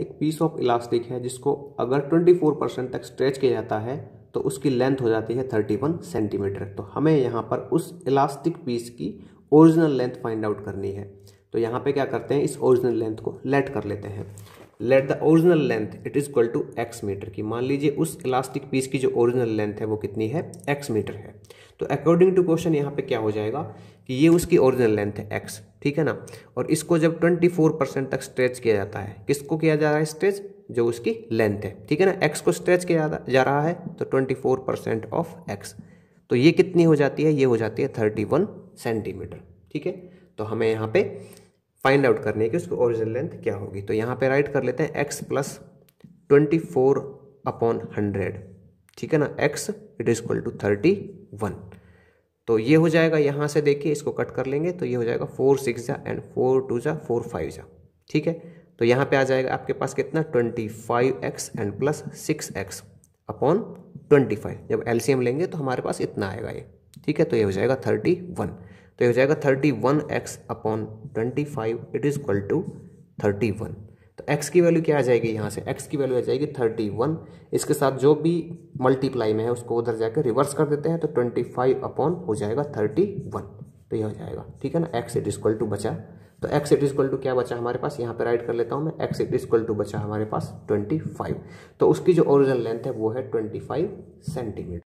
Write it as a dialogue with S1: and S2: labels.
S1: एक piece of elastic है जिसको अगर 24 परसेंट तक स्ट्रेच किया जाता है तो उसकी लेंथ हो जाती है 31 सेंटीमीटर तो हमें यहाँ पर उस इलास्टिक पीस की ओरिजिनल लेंथ फाइंड आउट करनी है तो यहाँ पे क्या करते हैं इस ओरिजिनल लेंथ को लेट कर लेते हैं let the original length it is equal to x metre की मान लीजिए उस इलास्टिक पीस की जो ओरिजिनल लेंथ है वो कितनी है एक्स मीटर है तो अकॉर्डिंग टू क्वेश्चन यहाँ पे क्या हो जाएगा कि ये उसकी ओरिजिनल लेंथ है एक्स ठीक है ना और इसको जब 24 परसेंट तक स्ट्रेच किया जाता है किसको किया जा रहा है स्ट्रेच जो उसकी लेंथ है ठीक है ना एक्स को स्ट्रेच किया जा रहा है तो 24 परसेंट ऑफ एक्स तो ये कितनी हो जाती है ये हो जाती है 31 सेंटीमीटर ठीक है तो हमें यहाँ पे फाइंड आउट करनी है कि उसकी ओरिजिनल लेंथ क्या होगी तो यहाँ पर राइट कर लेते हैं x plus twenty four upon hundred ठीक है ना x it is equal to thirty one तो ये हो जाएगा यहाँ से देखिए इसको कट कर लेंगे तो ये हो जाएगा फोर सिक्स जा एंड फोर टू जा फोर फाइव जा ठीक है तो यहाँ पे आ जाएगा आपके पास कितना twenty five x and plus six x upon twenty five जब एलसीएम लेंगे तो हमारे पास इतना आएगा ये ठीक है तो ये हो जाएगा थर्टी वन तो ये हो जाएगा thirty one x upon twenty five it is equal to thirty one तो x की वैल्यू क्या आ जाएगी यहाँ से x की वैल्यू आ जाएगी थर्टी वन इसके साथ जो भी मल्टीप्लाई में है उसको उधर जाकर रिवर्स कर देते हैं तो ट्वेंटी फाइव अपॉन हो जाएगा थर्टी वन तो ये हो जाएगा ठीक है ना एक्स इट इजक्वल टू बचा तो एक्स इट इजक्वल टू क्या बचा हमारे पास यहाँ पे राइट कर लेता हूँ मैं एक्स इट इजक्वल टू बचा हमारे पास ट्वेंटी फाइव तो उसकी जो ओरिजिनल लेंथ है वो है ट्वेंटी फाइव सेंटीमीटर